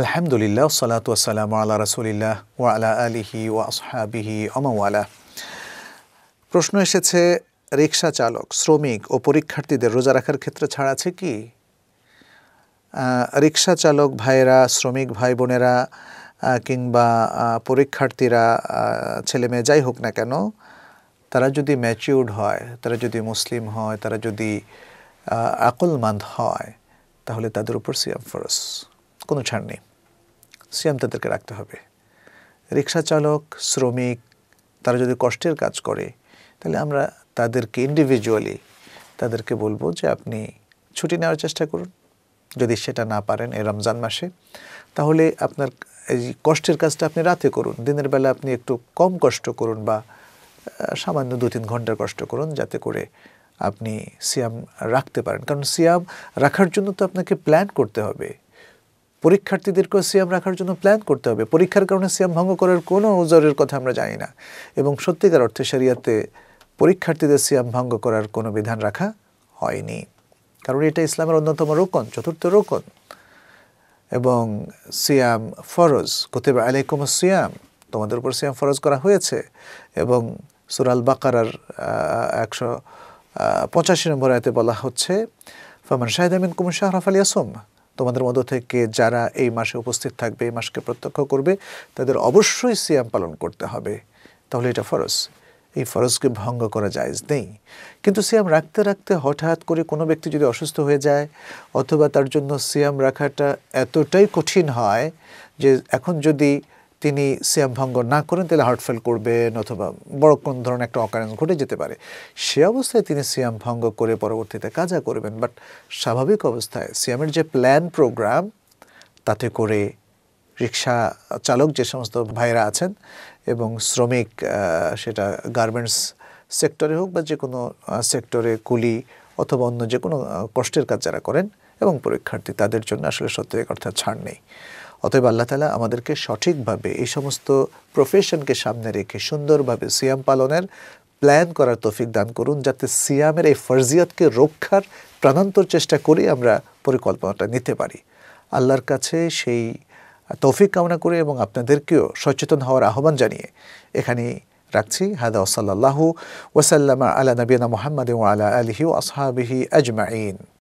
আলহামদুলিল্লাহ সালাত ওয়াসালাম আল্লাহ রাসুলিল্লাহ ওয়া আলা আলিহি ওয়া আসহাবিহি ওমাওয়ালা প্রশ্ন এসেছে রিক্সা চালক শ্রমিক ও পরীক্ষার্থীদের রোজা রাখার ক্ষেত্রে ছাড় আছে কি রিক্সা চালক ভাইয়েরা শ্রমিক ভাই বোনেরা কিংবা পরীক্ষার্থীরা ছেলে মেয়ে যাই হোক না কেন তারা যদি ম্যাচিউর্ড হয় তারা যদি মুসলিম হয় তারা যদি আকলমান্দ হয় তাহলে তাদের উপর সিয়াম ফরস কোনো ছাড় নেই সিয়াম তাদেরকে রাখতে হবে রিক্সা চালক শ্রমিক তারা যদি কষ্টের কাজ করে তাহলে আমরা তাদেরকে ইন্ডিভিজুয়ালি তাদেরকে বলবো যে আপনি ছুটি নেওয়ার চেষ্টা করুন যদি সেটা না পারেন এই রমজান মাসে তাহলে আপনার এই কষ্টের কাজটা আপনি রাতে করুন দিনের বেলা আপনি একটু কম কষ্ট করুন বা সামান্য দু তিন ঘন্টার কষ্ট করুন যাতে করে আপনি সিয়াম রাখতে পারেন কারণ সিয়াম রাখার জন্য তো আপনাকে প্ল্যান করতে হবে পরীক্ষার্থীদেরকেও সিয়াম রাখার জন্য প্ল্যান করতে হবে পরীক্ষার কারণে সিয়াম ভঙ্গ করার কোনো ওজরের কথা আমরা জানি না এবং সত্যিকার অর্থে সেরিয়াতে পরীক্ষার্থীদের সিয়াম ভঙ্গ করার কোনো বিধান রাখা হয়নি কারণ এটা ইসলামের অন্যতম রোকন চতুর্থ রোকন এবং সিয়াম ফরজ কোতেবা আলাইকুম সিয়াম তোমাদের উপর সিয়াম ফরজ করা হয়েছে এবং সুরাল বাকারার একশো পঁচাশি নম্বর আয়তে বলা হচ্ছে ফমান শাহিদ আমিন কুমুর শাহরাফ আলিয়াসম তোমাদের মধ্য থেকে যারা এই মাসে উপস্থিত থাকবে এই মাসকে প্রত্যক্ষ করবে তাদের অবশ্যই সিয়াম পালন করতে হবে তাহলে এটা ফরজ এই ফরজকে ভঙ্গ করা জায়েজ নেই কিন্তু সিয়াম রাখতে রাখতে হঠাৎ করে কোনো ব্যক্তি যদি অসুস্থ হয়ে যায় অথবা তার জন্য সিয়াম রাখাটা এতটাই কঠিন হয় যে এখন যদি তিনি সিয়াম ভঙ্গ না করেন তাহলে হার্ট ফেল করবেন অথবা বড় কোন ধরনের একটা অকারেন্স ঘটে যেতে পারে সে অবস্থায় তিনি সিয়াম ভঙ্গ করে পরবর্তীতে কাজা করবেন বাট স্বাভাবিক অবস্থায় সিয়ামের যে প্ল্যান প্রোগ্রাম তাতে করে রিক্সা চালক যে সমস্ত ভাইরা আছেন এবং শ্রমিক সেটা গার্মেন্টস সেক্টরে হোক বা যে কোনো সেক্টরে কুলি অথবা অন্য যে কোনো কষ্টের কাজ যারা করেন এবং পরীক্ষার্থী তাদের জন্য আসলে সত্যি অর্থাৎ ছাড় নেই অতএব আল্লাহ তালা আমাদেরকে সঠিকভাবে এই সমস্ত প্রফেশনকে সামনে রেখে সুন্দরভাবে সিয়াম পালনের প্ল্যান করার তৌফিক দান করুন যাতে সিয়ামের এই ফরজিয়াতকে রক্ষার প্রাণান্তর চেষ্টা করে আমরা পরিকল্পনাটা নিতে পারি আল্লাহর কাছে সেই তৌফিক কামনা করে এবং আপনাদেরকেও সচেতন হওয়ার আহ্বান জানিয়ে এখানে রাখছি হাদা ওসাল্লাহ ওসাল্লামা আলা নবীনা মোহাম্মদ আলা আলহি ও আসহাবিহি আজমাইন